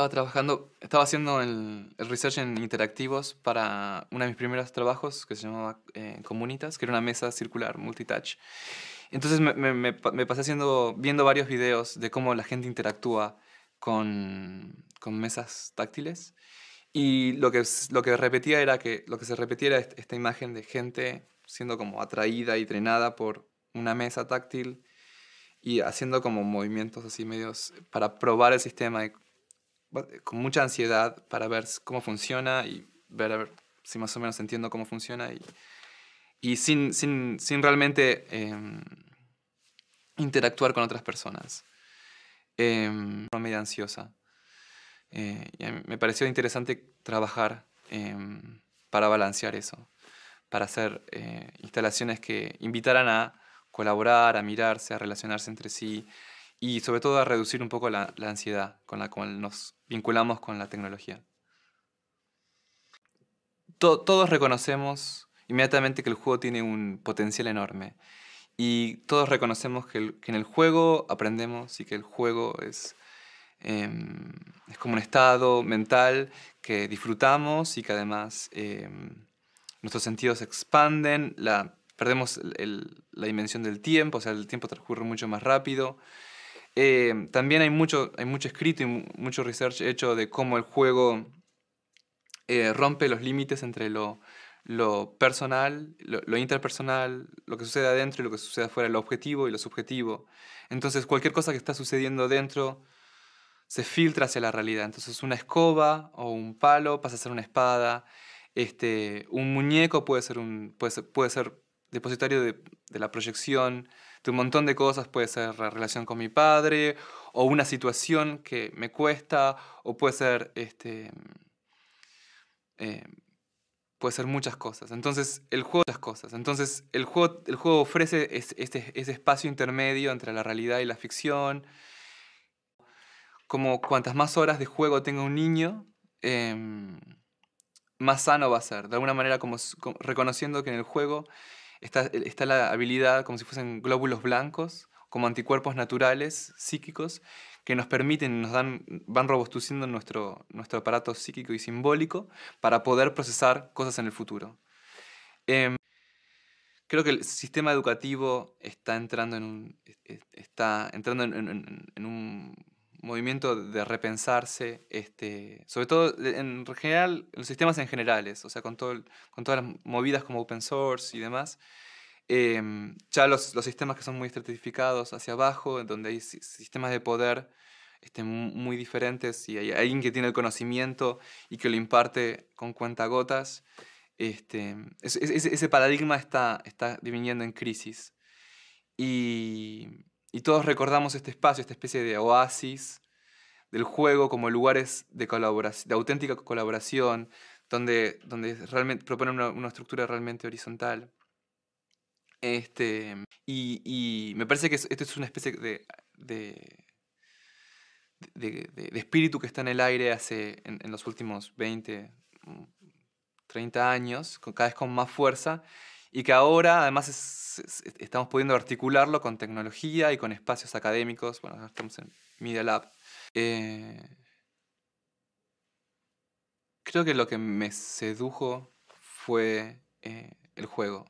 estaba trabajando, estaba haciendo el, research en interactivos para uno de mis primeros trabajos que se llamaba eh, Comunitas, que era una mesa circular multitouch. Entonces me, pasé haciendo, viendo varios videos de cómo la gente interactúa con, con mesas táctiles. Y lo que, lo que repetía era que lo que se repetía era esta imagen de gente siendo como atraída y drenada por una mesa táctil y haciendo como movimientos así medios para probar el sistema con mucha ansiedad para ver cómo funciona y ver, si más o menos entiendo cómo funciona y, y sin, sin, sin, realmente em, interactuar con otras personas. Eh, media ansiosa. Eh, me pareció interesante trabajar em, para balancear eso, para hacer eh, instalaciones que invitaran a colaborar, a mirarse, a relacionarse entre sí y sobre todo a reducir un poco la, la ansiedad con la cual nos vinculamos con la tecnología. todos reconocemos inmediatamente que el juego tiene un potencial enorme y todos reconocemos que, en el juego aprendemos y que el juego es, em, es como un estado mental que disfrutamos y que además em, nuestros sentidos se expanden, la, perdemos la dimensión del tiempo, o sea, el tiempo transcurre mucho más rápido. Eh, también hay mucho, hay mucho escrito y mucho research hecho de cómo el juego eh, rompe los límites entre lo, personal, lo, interpersonal, lo que sucede adentro y lo que sucede afuera, lo objetivo y lo subjetivo. Entonces cualquier cosa que está sucediendo dentro se filtra hacia la realidad. Entonces una escoba o un palo pasa a ser una espada. Este, un muñeco puede ser, un, puede depositario de la proyección de un montón de cosas, puede ser la relación con mi padre, o una situación que me cuesta, o puede ser, este, eh, puede ser muchas cosas. Entonces, el juego muchas cosas. Entonces, el juego, el juego ofrece este, ese espacio intermedio entre la realidad y la ficción. Como cuantas más horas de juego tenga un niño, em, más sano va a ser. De alguna manera, como reconociendo que en el juego está, la habilidad como si fuesen glóbulos blancos, como anticuerpos naturales, psíquicos, que nos permiten, nos dan, van robustuciendo nuestro, nuestro aparato psíquico y simbólico para poder procesar cosas en el futuro. Em, creo que el sistema educativo está entrando en un, está entrando en un movimiento de repensarse, este, sobre todo en general, los sistemas en generales, o sea, con, todo, con todas las movidas como open source y demás. Em, ya los, los, sistemas que son muy estratificados hacia abajo, donde hay sistemas de poder este, muy diferentes y hay alguien que tiene el conocimiento y que lo imparte con cuentagotas, este, ese, ese paradigma está, está diviniendo en crisis. Y y todos recordamos este espacio, esta especie de oasis del juego como lugares de, colaboración, de auténtica colaboración, donde, donde realmente proponen una, estructura realmente horizontal. Este, y, me parece que esto es una especie de, de, de, espíritu que está en el aire hace en, los últimos 20, 30 años, cada vez con más fuerza, y que ahora además estamos pudiendo articularlo con tecnología y con espacios académicos. Bueno, estamos en Media Lab. Eh, creo que lo que me sedujo fue eh, el juego,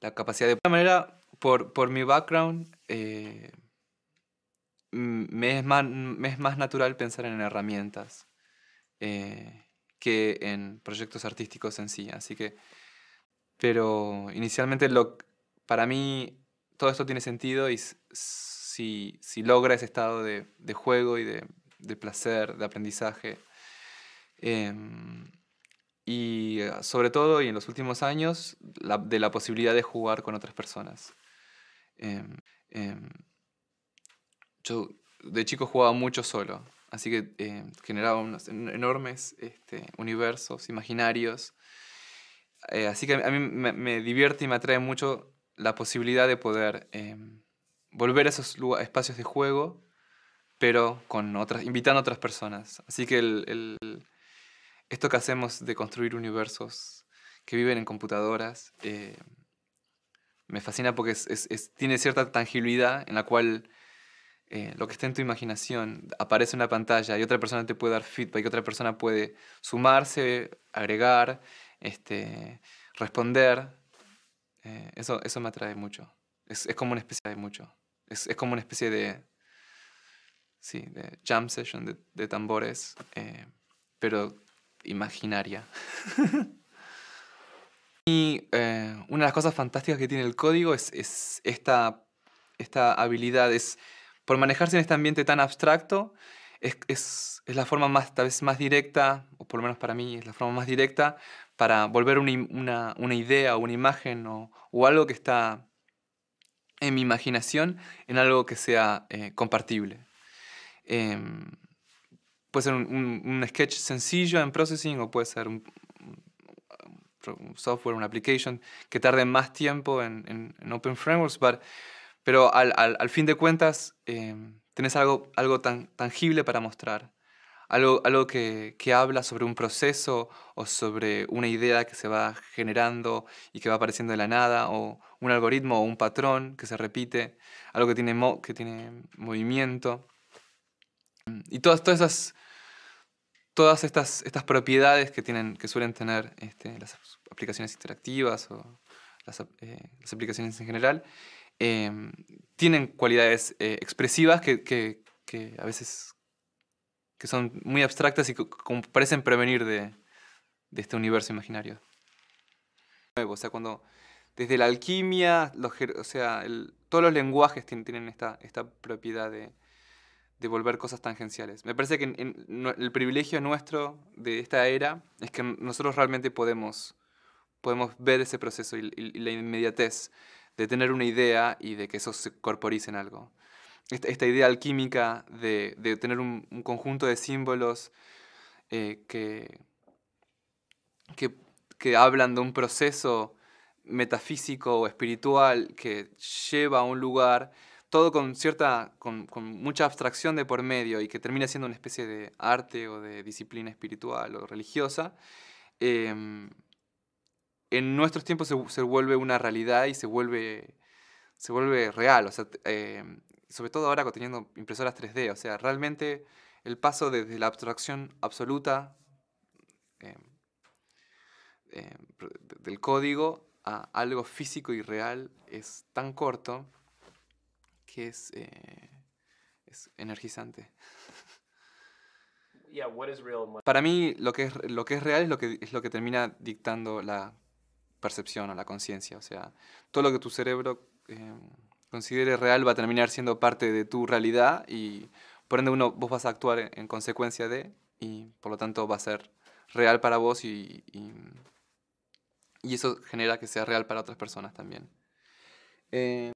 la capacidad de... De alguna manera, por, por mi background, eh, me, es más, me, es más, natural pensar en herramientas que en proyectos artísticos en sí. Así que pero inicialmente para mí todo esto tiene sentido y si, si logra ese estado de, juego y de, placer, de aprendizaje. Em, y ah, sobre todo, y en los últimos años, de la posibilidad de jugar con otras personas. Em, em, yo de chico jugaba mucho solo, así que generaba unos enormes este, universos imaginarios eh, así que a mí me, divierte y me atrae mucho la posibilidad de poder eh, volver a esos espacios de juego, pero con otras, invitando a otras personas. Así que esto que hacemos de construir universos que viven en computadoras, eh, me fascina porque tiene cierta tangibilidad en la cual lo que está en tu imaginación aparece en la pantalla y otra persona te puede dar feedback y otra persona puede sumarse, agregar este, responder, eh, eso, eso me atrae mucho. Es, como una especie de mucho. Es, como una especie de, sí, de jam session de, tambores, eh, pero imaginaria. y eh, una de las cosas fantásticas que tiene el código es, esta, esta habilidad, es por manejarse en este ambiente tan abstracto, es, la forma más, tal vez más directa, o por lo menos para mí es la forma más directa para volver una, idea o idea, una imagen o, algo que está en mi imaginación en algo que sea eh, compartible. Em, puede ser un, sketch sencillo en processing o puede ser un, software, una application que tarde más tiempo en, Open Frameworks, pero al, fin de cuentas eh, tenés algo, algo tan, tangible para mostrar algo, algo que, habla sobre un proceso o sobre una idea que se va generando y que va apareciendo de la nada, o un algoritmo o un patrón que se repite, algo que tiene, que tiene movimiento. Y todas, todas, todas estas, estas propiedades que, tienen, que suelen tener este, las aplicaciones interactivas o las, eh, aplicaciones en general, em, tienen cualidades eh, expresivas que, que a veces que son muy abstractas y parecen prevenir de, este universo imaginario. O sea, cuando desde la alquimia, o sea, todos los lenguajes tienen, esta, propiedad de, volver cosas tangenciales. Me parece que el privilegio nuestro de esta era es que nosotros realmente podemos, podemos ver ese proceso y, y la inmediatez de tener una idea y de que eso se corporice en algo esta, idea alquímica de, tener un, conjunto de símbolos eh, que, que, hablan de un proceso metafísico o espiritual que lleva a un lugar, todo con cierta, con, mucha abstracción de por medio y que termina siendo una especie de arte o de disciplina espiritual o religiosa, em, en nuestros tiempos se, vuelve una realidad y se vuelve, se vuelve real. Em, sobre todo ahora teniendo impresoras 3D, o sea, realmente el paso desde la abstracción absoluta em, em, del código a algo físico y real es tan corto que es, eh, energizante. Para mí lo que es, lo que es real es lo que, es lo que termina dictando la percepción o la conciencia, o sea, todo lo que tu cerebro... Em, considere real va a terminar siendo parte de tu realidad y por ende uno, vos vas a actuar en, consecuencia de y por lo tanto va a ser real para vos y, y, eso genera que sea real para otras personas también. Eh,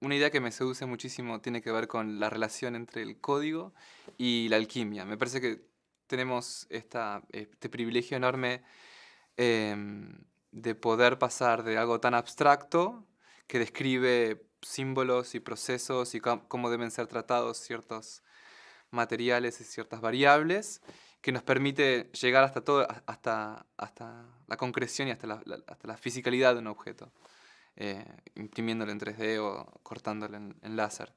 una idea que me seduce muchísimo tiene que ver con la relación entre el código y la alquimia. Me parece que tenemos este privilegio enorme eh, de poder pasar de algo tan abstracto que describe símbolos y procesos y cómo deben ser tratados ciertos materiales y ciertas variables, que nos permite llegar hasta, todo, hasta, hasta la concreción y hasta la, hasta la fisicalidad de un objeto, eh, imprimiéndolo en 3D o cortándolo en, láser.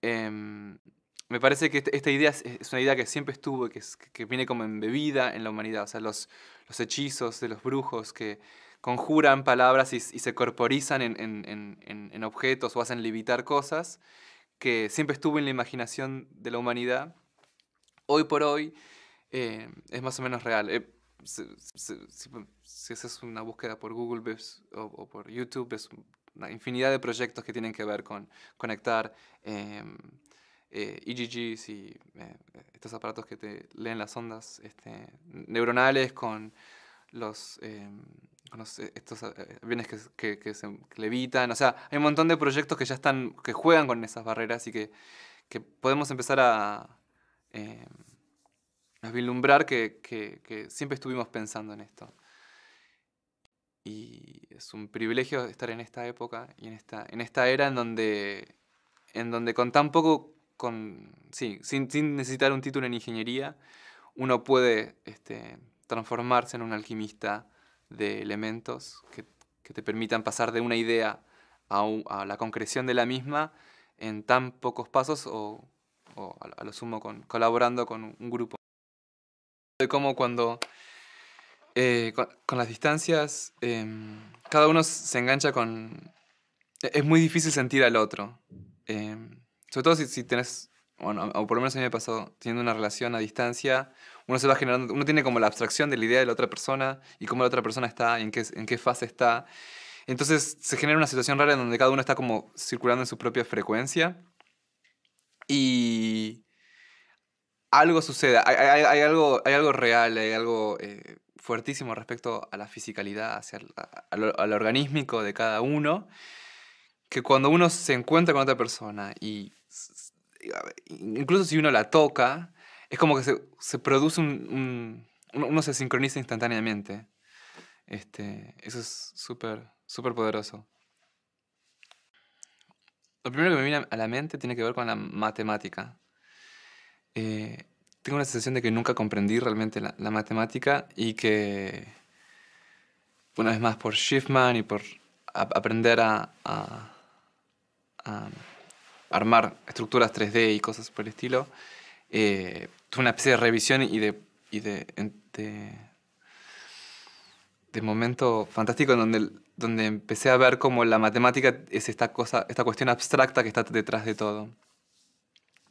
Em, me parece que este, esta idea es, una idea que siempre estuvo y que, que viene como embebida en la humanidad, o sea, los, los hechizos de los brujos que conjuran palabras y, se corporizan en, objetos o hacen levitar cosas, que siempre estuvo en la imaginación de la humanidad, hoy por hoy eh, es más o menos real. Eh, si, haces una búsqueda por Google o, por YouTube, ves una infinidad de proyectos que tienen que ver con conectar em, eh, EGGs y eh, estos aparatos que te leen las ondas este, neuronales con los em, con eh, estos eh, eh, bienes que, que, se levitan, o sea, hay un montón de proyectos que ya están, que juegan con esas barreras y que, podemos empezar a, em, vislumbrar que, siempre estuvimos pensando en esto. Y es un privilegio estar en esta época y en esta, en esta era en donde, en donde con tan poco, con, sí, sin, necesitar un título en ingeniería, uno puede este, transformarse en un alquimista de elementos que, te permitan pasar de una idea a, la concreción de la misma en tan pocos pasos o, a lo sumo colaborando con un grupo. De cómo cuando eh, con, las distancias em, cada uno se engancha con... E, es muy difícil sentir al otro. Em, sobre todo si, si tenés, o por lo menos a mí me pasó, teniendo una relación a distancia uno se va generando, uno tiene como la abstracción de la idea de la otra persona y cómo la otra persona está y en qué, en qué fase está. Entonces se genera una situación rara en donde cada uno está como circulando en su propia frecuencia y algo sucede, hay, algo, hay algo real, hay algo eh, fuertísimo respecto a la fisicalidad, hacia al de cada uno, que cuando uno se encuentra con otra persona y incluso si uno la toca, es como que se, produce un, Uno se sincroniza instantáneamente. Este, eso es súper, súper poderoso. Lo primero que me viene a la mente tiene que ver con la matemática. Eh, tengo una sensación de que nunca comprendí realmente la, matemática y que, una vez más, por Schiffman y por aprender a, a, armar estructuras 3D y cosas por el estilo, eh, una especie de revisión y de, de, momento fantástico en donde, donde empecé a ver cómo la matemática es esta, cosa, esta cuestión abstracta que está detrás de todo.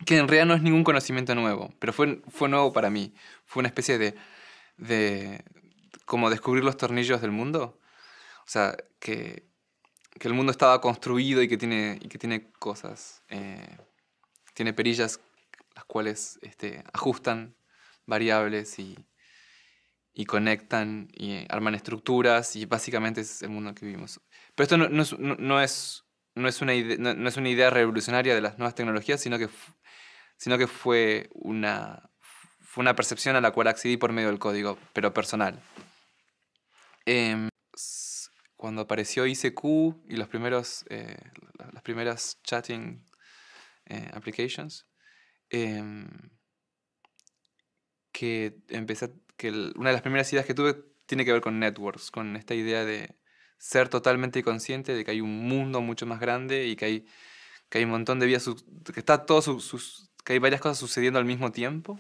Que en realidad no es ningún conocimiento nuevo, pero fue, fue nuevo para mí. Fue una especie de, de como descubrir los tornillos del mundo. O sea, que, que el mundo estaba construido y que tiene, y que tiene cosas, eh, tiene perillas las cuales este, ajustan variables y, conectan y eh, arman estructuras y básicamente es el mundo que vivimos. Pero esto no, es, no, es, una idea, revolucionaria de las nuevas tecnologías, sino que, sino que fue, una, una percepción a la cual accedí por medio del código, pero personal. Em, cuando apareció ICQ y los primeros, eh, las primeras chatting eh, applications, Em, que empecé, que una de las primeras ideas que tuve tiene que ver con networks, con esta idea de ser totalmente consciente de que hay un mundo mucho más grande y que hay, que hay un montón de vías, que, está todo sus, que hay varias cosas sucediendo al mismo tiempo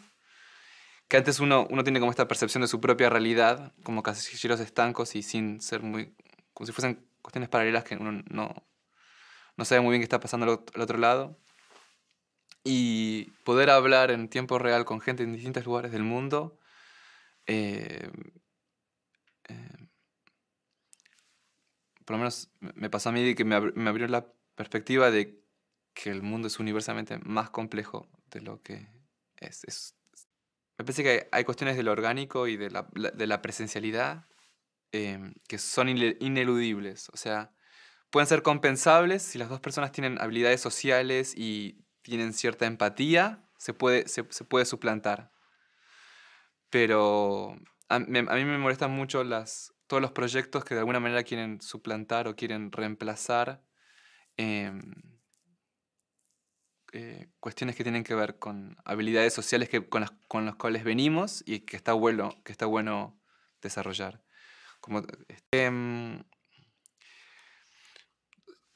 que antes uno, uno tiene como esta percepción de su propia realidad, como casilleros estancos y sin ser muy. como si fuesen cuestiones paralelas que uno no, no sabe muy bien qué está pasando al otro lado y poder hablar en tiempo real con gente en distintos lugares del mundo. Eh, eh, por lo menos me pasó a mí que me, abrió la perspectiva de que el mundo es universalmente más complejo de lo que es. me parece que hay, cuestiones del orgánico y de la, presencialidad eh, que son ineludibles. O sea, pueden ser compensables si las dos personas tienen habilidades sociales y tienen cierta empatía, se puede, se, puede suplantar. Pero a, mí me molestan mucho todos los proyectos que de alguna manera quieren suplantar o quieren reemplazar em, eh, cuestiones que tienen que ver con habilidades sociales con, las, cuales venimos y que está bueno, que está bueno desarrollar. Como, este, em,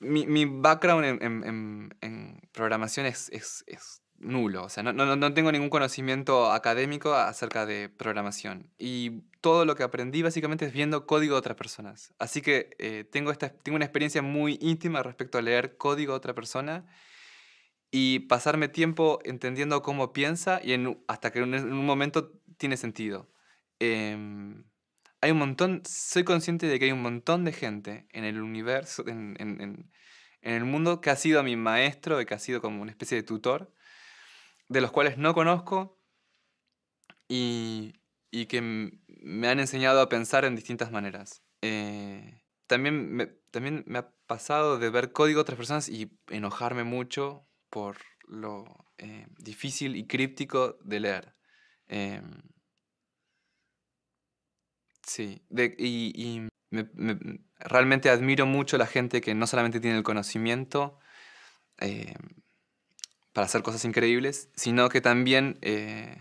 mi, background en, programación es, nulo, o sea, no, tengo ningún conocimiento académico acerca de programación. Y todo lo que aprendí básicamente es viendo código de otras personas. Así que eh, tengo, esta, tengo una experiencia muy íntima respecto a leer código de otra persona y pasarme tiempo entendiendo cómo piensa y en, hasta que en un momento tiene sentido. Em, hay un montón, soy consciente de que hay un montón de gente en el universo, en, el mundo, que ha sido mi maestro, que ha sido como una especie de tutor, de los cuales no conozco y, que me han enseñado a pensar en distintas maneras. Eh, también, me, también me ha pasado de ver código a otras personas y enojarme mucho por lo eh, difícil y críptico de leer. Em, Sí, de, y, realmente admiro mucho la gente que no solamente tiene el conocimiento eh, para hacer cosas increíbles, sino que también eh,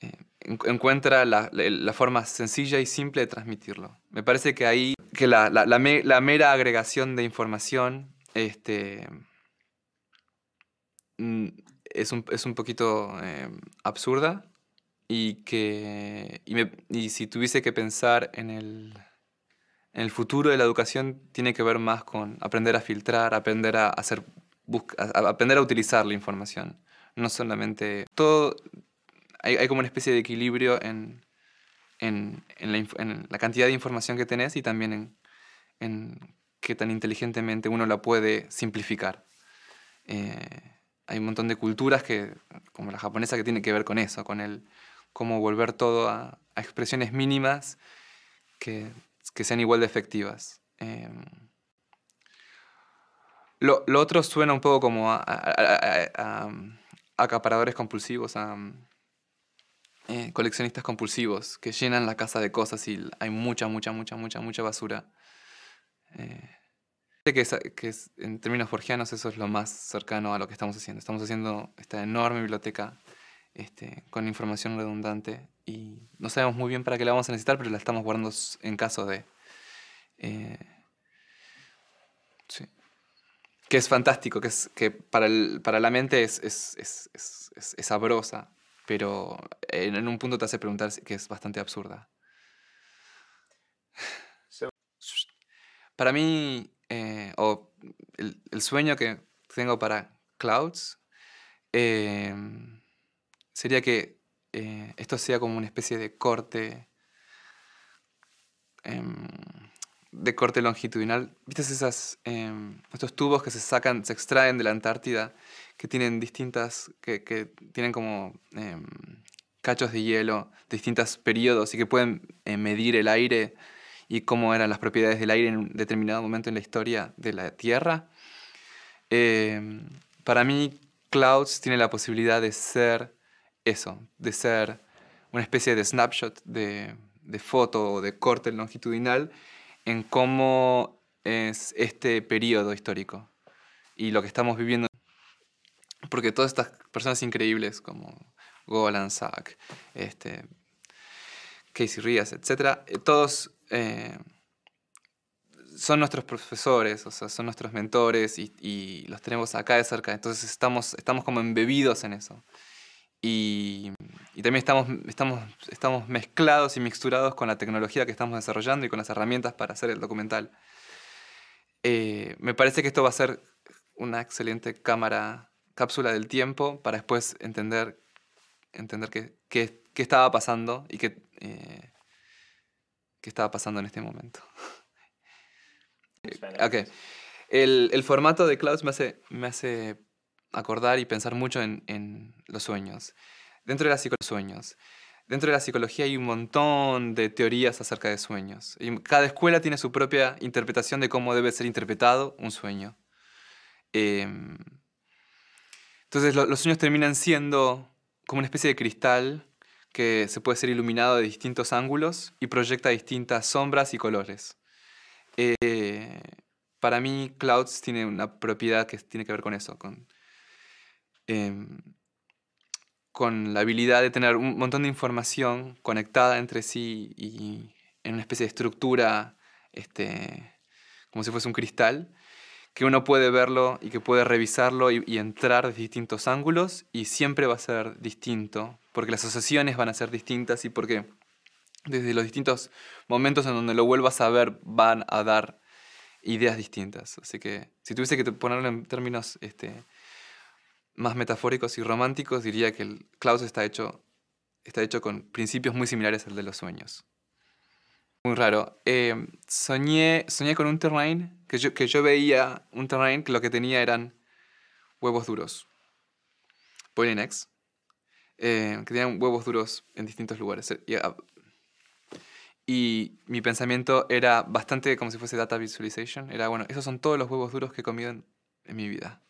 eh, encuentra la, forma sencilla y simple de transmitirlo. Me parece que ahí, que la, mera agregación de información este, mm, es un poquito absurda y que y, si tuviese que pensar en el, en el, futuro de la educación tiene que ver más con aprender a filtrar, aprender a hacer aprender a utilizar la información, no solamente todo hay, como una especie de equilibrio en, en, la, cantidad de información que tenés y también en, qué tan inteligentemente uno la puede simplificar. Eh, hay un montón de culturas que, como la japonesa que tiene que ver con eso, con el, cómo volver todo a, expresiones mínimas que, sean igual de efectivas. Em, lo, otro suena un poco como a, acaparadores compulsivos, a eh, coleccionistas compulsivos que llenan la casa de cosas y hay mucha, mucha, mucha, mucha, mucha basura. Eh, que, en términos borgianos eso es lo más cercano a lo que estamos haciendo. Estamos haciendo esta enorme biblioteca este, con información redundante y no sabemos muy bien para qué la vamos a necesitar, pero la estamos guardando en caso de... Eh, que es fantástico, que, es, que para, para la mente es, es, sabrosa, pero en, un punto te hace preguntar que es bastante absurda. Para mí, eh, o el, sueño que tengo para Clouds, eh, sería que eh, esto sea como una especie de corte, em, de corte longitudinal. ¿Viste esas, em, estos tubos que se sacan, se extraen de la Antártida, que tienen distintas, que, que tienen como em, cachos de hielo, de distintos periodos y que pueden eh, medir el aire y cómo eran las propiedades del aire en un determinado momento en la historia de la Tierra? para mí, Clouds tiene la posibilidad de ser de ser una especie de snapshot, de, foto o de corte longitudinal en cómo es este periodo histórico y lo que estamos viviendo. Porque todas estas personas increíbles como Golan Sack, este, Casey Rías, etc., eh, todos eh, son nuestros profesores, o sea, son nuestros mentores y, los tenemos acá de cerca. Entonces estamos, estamos como embebidos en eso. Y, también estamos, estamos, estamos mezclados y mixturados con la tecnología que estamos desarrollando y con las herramientas para hacer el documental. Eh, me parece que esto va a ser una excelente cámara, cápsula del tiempo para después entender, entender qué, estaba pasando y eh, qué, estaba pasando en este momento. ok. El, formato de Clouds me hace, me hace acordar y pensar mucho en, los sueños. Dentro de la psicología, sueños. Dentro de la psicología hay un montón de teorías acerca de sueños. Y cada escuela tiene su propia interpretación de cómo debe ser interpretado un sueño. Em, entonces los sueños terminan siendo como una especie de cristal que se puede ser iluminado de distintos ángulos y proyecta distintas sombras y colores. Eh, para mí, Clouds tiene una propiedad que tiene que ver con eso, con Em, con la habilidad de tener un montón de información conectada entre sí y en una especie de estructura, este, como si fuese un cristal, que uno puede verlo y que puede revisarlo y, entrar desde distintos ángulos y siempre va a ser distinto, porque las asociaciones van a ser distintas y porque desde los distintos momentos en donde lo vuelvas a ver van a dar ideas distintas. Así que si tuviese que ponerlo en términos este, más metafóricos y románticos, diría que el Klaus está hecho, está hecho con principios muy similares al de los sueños. Muy raro. Eh, soñé, soñé con un terrain, que yo, veía un terrain que lo que tenía eran huevos duros. Polinex. Eh, que tenían huevos duros en distintos lugares. Eh, ah, y mi pensamiento era bastante como si fuese data visualization. Era, bueno, esos son todos los huevos duros que he comido en mi vida.